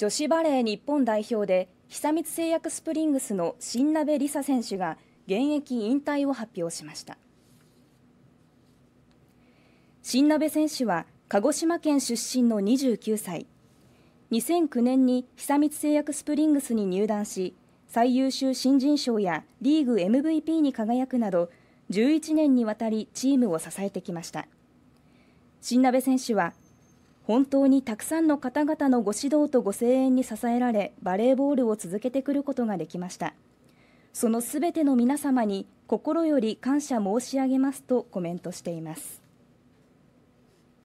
女子バレー日本代表で久光製薬スプリングスの新鍋梨沙選手が現役引退を発表しました新鍋選手は鹿児島県出身の29歳2009年に久光製薬スプリングスに入団し最優秀新人賞やリーグ MVP に輝くなど11年にわたりチームを支えてきました新鍋選手は本当にたくさんの方々のご指導とご声援に支えられ、バレーボールを続けてくることができました。そのすべての皆様に心より感謝申し上げますとコメントしています。